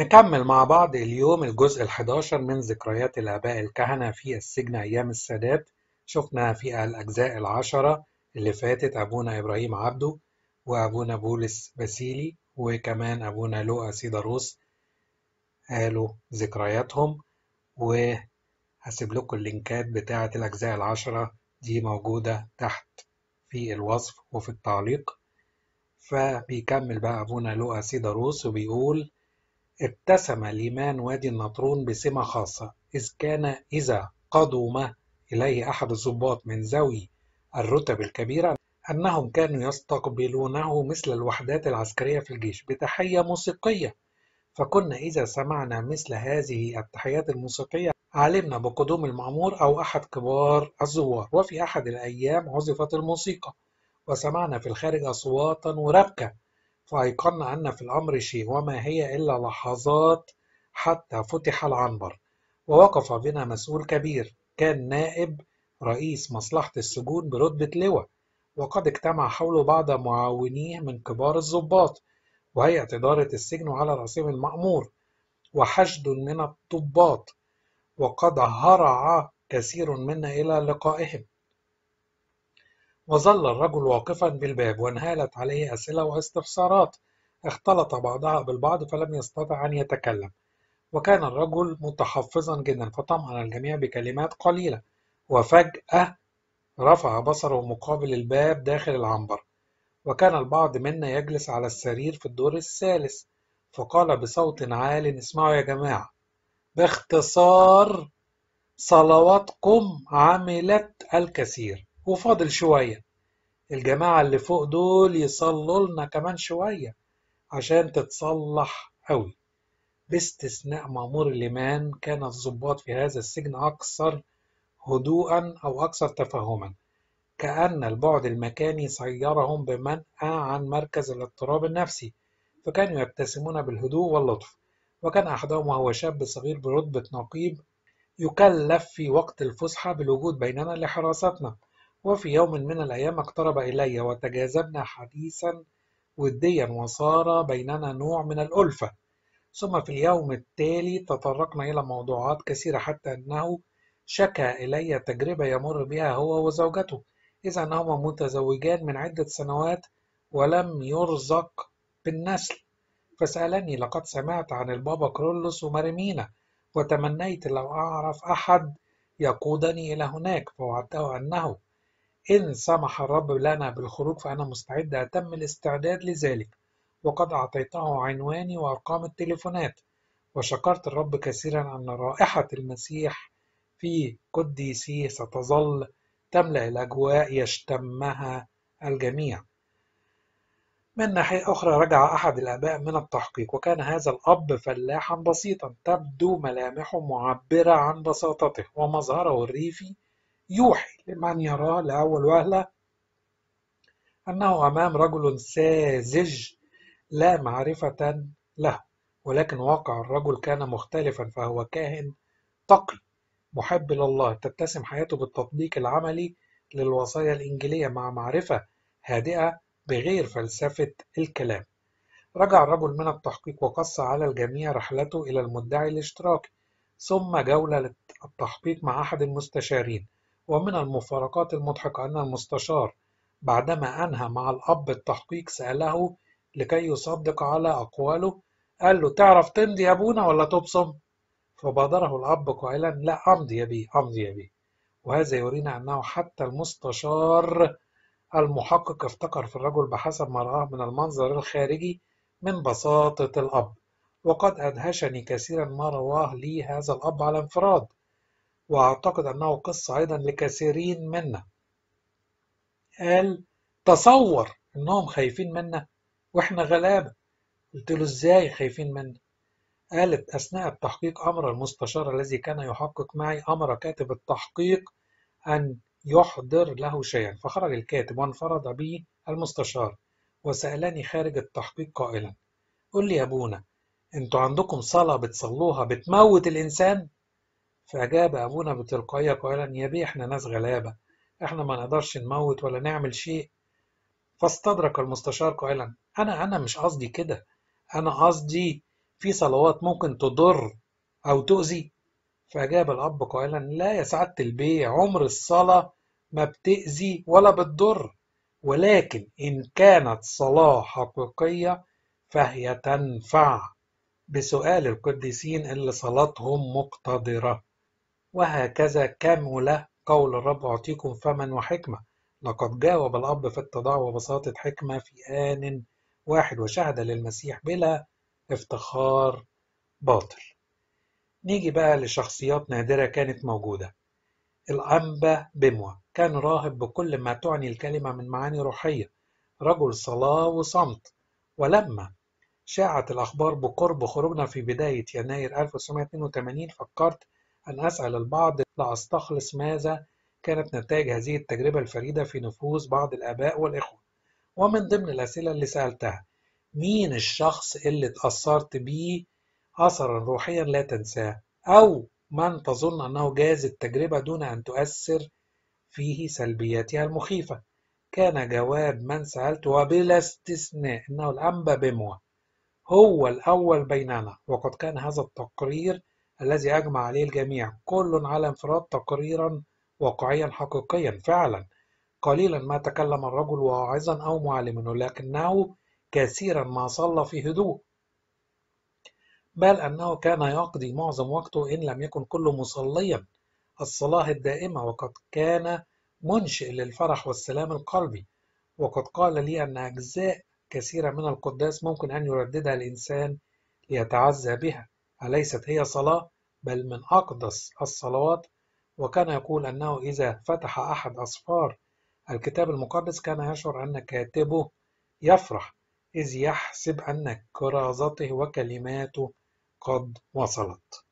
نكمل مع بعض اليوم الجزء ال11 من ذكريات الآباء الكهنة في السجن أيام السادات شفنا في الأجزاء العشرة اللي فاتت أبونا إبراهيم عبده وأبونا بولس باسيلي وكمان أبونا لوقا سيداروس قالوا ذكرياتهم وهسيب لكم اللينكات بتاعة الأجزاء العشرة دي موجودة تحت في الوصف وفي التعليق فبيكمل بقى أبونا لوقا سيداروس وبيقول ابتسم ليمان وادي النطرون بسمة خاصة إذ كان إذا قدم إليه أحد الضباط من ذوي الرتب الكبيرة أنهم كانوا يستقبلونه مثل الوحدات العسكرية في الجيش بتحية موسيقية فكنا إذا سمعنا مثل هذه التحيات الموسيقية علمنا بقدوم المأمور أو أحد كبار الزوار وفي أحد الأيام عزفت الموسيقى وسمعنا في الخارج أصواتا وربكة فأيقن أن في الأمر شيء وما هي إلا لحظات حتى فتح العنبر ووقف بنا مسؤول كبير كان نائب رئيس مصلحة السجون برتبة لواء وقد اجتمع حوله بعض معاونيه من كبار الضباط وهيئة إدارة السجن وعلى رأسهم المأمور وحشد من الضباط وقد هرع كثير منا إلى لقائهم وظل الرجل واقفا بالباب وانهالت عليه أسئلة واستفسارات اختلط بعضها بالبعض فلم يستطع أن يتكلم وكان الرجل متحفظا جدا فطمأن الجميع بكلمات قليلة وفجأة رفع بصره مقابل الباب داخل العنبر وكان البعض منا يجلس على السرير في الدور الثالث فقال بصوت عال اسمعوا يا جماعة باختصار صلواتكم عملت الكثير وفاضل شوية الجماعة اللي فوق دول يصلوا لنا كمان شوية عشان تتصلح قوي باستثناء مأمور الإيمان كان الضباط في هذا السجن أكثر هدوءا أو أكثر تفهما كأن البعد المكاني سيرهم بمنأى عن مركز الاضطراب النفسي فكانوا يبتسمون بالهدوء واللطف وكان أحدهم وهو شاب صغير برتبة نقيب يكلف في وقت الفسحة بالوجود بيننا لحراستنا وفي يوم من الأيام اقترب إلي وتجاذبنا حديثا وديا وصار بيننا نوع من الألفة ثم في اليوم التالي تطرقنا إلى موضوعات كثيرة حتى أنه شكى إلي تجربة يمر بها هو وزوجته إذا أنهما متزوجان من عدة سنوات ولم يرزق بالنسل فسألني لقد سمعت عن البابا كرولوس وماريمينا وتمنيت لو أعرف أحد يقودني إلى هناك فوعدته أنه إن سمح الرب لنا بالخروج فأنا مستعد أتم الاستعداد لذلك وقد أعطيته عنواني وأرقام التليفونات وشكرت الرب كثيرا أن رائحة المسيح في قديسي ستظل تملأ الأجواء يشتمها الجميع من ناحية أخرى رجع أحد الآباء من التحقيق وكان هذا الأب فلاحا بسيطا تبدو ملامحه معبرة عن بساطته ومظهره الريفي يوحي لمن يراه لأول وهلة أنه أمام رجل ساذج لا معرفة له ولكن واقع الرجل كان مختلفا فهو كاهن تقي محب لله تتسم حياته بالتطبيق العملي للوصايا الإنجيلية مع معرفة هادئة بغير فلسفة الكلام رجع الرجل من التحقيق وقص على الجميع رحلته إلى المدعي الاشتراكي ثم جولة التحقيق مع أحد المستشارين ومن المفارقات المضحكة أن المستشار بعدما أنهى مع الأب التحقيق سأله لكي يصدق على أقواله قال له تعرف تمضي يا أبونا ولا تبصم؟ فبادره الأب قائلا لا أمضي يا بي أمضي يا بي وهذا يرينا أنه حتى المستشار المحقق افتكر في الرجل بحسب ما رآه من المنظر الخارجي من بساطة الأب وقد أدهشني كثيرا ما رواه لي هذا الأب على انفراد وأعتقد أنه قصة أيضا لكثيرين منا قال تصور أنهم خايفين منا وإحنا غلابة قلت له إزاي خايفين منا قالت أثناء التحقيق أمر المستشار الذي كان يحقق معي أمر كاتب التحقيق أن يحضر له شيئا فخرج الكاتب وانفرد به المستشار وسألني خارج التحقيق قائلا قل لي يا أبونا أنتوا عندكم صلاة بتصلوها بتموت الإنسان؟ فأجاب أبونا بتلقائية قائلا يا بيه إحنا ناس غلابة إحنا ما نقدرش نموت ولا نعمل شيء فاستدرك المستشار قائلا أنا أنا مش قصدي كده أنا قصدي في صلوات ممكن تضر أو تؤذي فأجاب الأب قائلا لا يا سعادة البي عمر الصلاة ما بتأذي ولا بتضر ولكن إن كانت صلاة حقيقية فهي تنفع بسؤال القديسين اللي صلاتهم مقتدرة وهكذا كمل قول الرب أعطيكم فما وحكمة لقد جاوب الأب في التضاع وبساطة حكمة في آن واحد وشهد للمسيح بلا افتخار باطل نيجي بقى لشخصيات نادرة كانت موجودة الأنبا بموا كان راهب بكل ما تعني الكلمة من معاني روحية رجل صلاة وصمت ولما شاعت الأخبار بقرب خروجنا في بداية يناير 1982 فكرت أن أسأل البعض لأستخلص ماذا كانت نتائج هذه التجربة الفريدة في نفوس بعض الآباء والإخوة ومن ضمن الأسئلة اللي سألتها مين الشخص اللي تأثرت بيه أثرا روحيا لا تنساه أو من تظن أنه جاز التجربة دون أن تؤثر فيه سلبياتها المخيفة كان جواب من سألت وبلا استثناء أنه الأنبا بموى هو الأول بيننا وقد كان هذا التقرير الذي أجمع عليه الجميع كل على انفراد تقريرا واقعيا حقيقيا فعلا قليلا ما تكلم الرجل واعظا أو معلما ولكنه كثيرا ما صلى في هدوء بل أنه كان يقضي معظم وقته إن لم يكن كله مصليا الصلاة الدائمة وقد كان منشئ للفرح والسلام القلبي وقد قال لي أن أجزاء كثيرة من القداس ممكن أن يرددها الإنسان ليتعزى بها أليست هي صلاة بل من أقدس الصلوات وكان يقول أنه إذا فتح أحد أصفار الكتاب المقدس كان يشعر أن كاتبه يفرح إذ يحسب أن كرازته وكلماته قد وصلت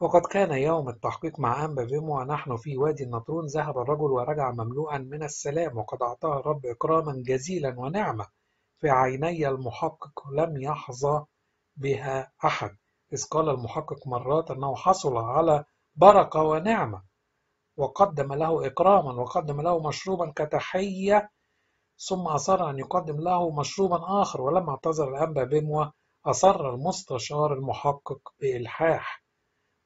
وقد كان يوم التحقيق مع أنبا فيمو ونحن في وادي النطرون ذهب الرجل ورجع مملوءا من السلام وقد أعطاه الرب إكراما جزيلا ونعمة في عيني المحقق لم يحظى بها أحد إذ قال المحقق مرات أنه حصل على بركة ونعمة وقدم له إكراما وقدم له مشروبا كتحية ثم أصر أن يقدم له مشروبا آخر ولما اعتذر الأنبا بموة أصر المستشار المحقق بإلحاح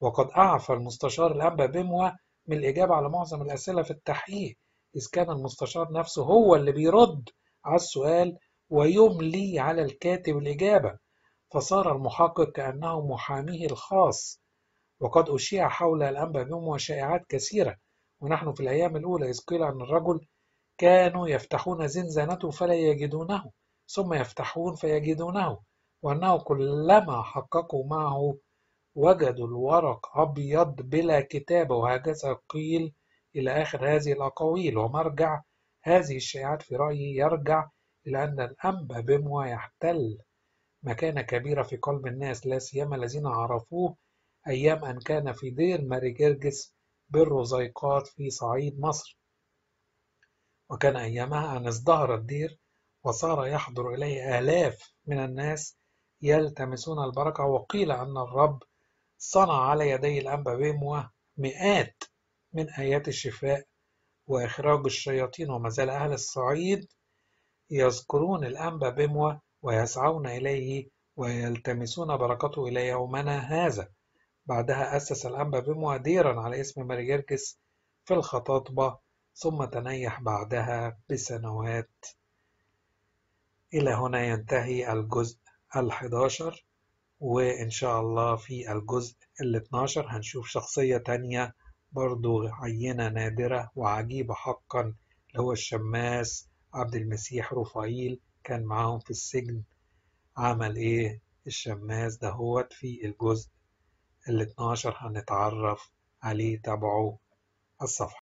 وقد أعفى المستشار الأنبا بموة من الإجابة على معظم الأسئلة في التحقيق إذ كان المستشار نفسه هو اللي بيرد على السؤال ويملي على الكاتب الإجابة فصار المحقق كأنه محاميه الخاص وقد أشيع حول الأنبا بهم وشائعات كثيرة ونحن في الأيام الأولى إذ قيل عن الرجل كانوا يفتحون زنزانته فلا يجدونه ثم يفتحون فيجدونه وأنه كلما حققوا معه وجدوا الورق أبيض بلا كتابة وهكذا قيل إلى آخر هذه الأقاويل ومرجع هذه الشائعات في رأيي يرجع إلى أن الأنبا بموا يحتل مكانة كبيرة في قلب الناس لا سيما الذين عرفوه أيام أن كان في دير ماري جرجس بالرزيقات في صعيد مصر وكان أيامها أن ازدهر الدير وصار يحضر إليه آلاف من الناس يلتمسون البركة وقيل أن الرب صنع على يدي الأنبا بيموة مئات من آيات الشفاء وإخراج الشياطين وما زال أهل الصعيد يذكرون الأنبا بموة ويسعون إليه ويلتمسون بركته إلى يومنا هذا بعدها أسس الأنبا بمديرا على اسم مريرجس في الخطاطبة ثم تنيح بعدها بسنوات إلى هنا ينتهي الجزء الحداشر وإن شاء الله في الجزء الاثناشر هنشوف شخصية تانية برضو عينة نادرة وعجيبة حقا اللي هو الشماس عبد المسيح رفايل كان معاهم في السجن عمل ايه الشماس ده هو في الجزء ال 12 هنتعرف عليه تابعوا الصفحة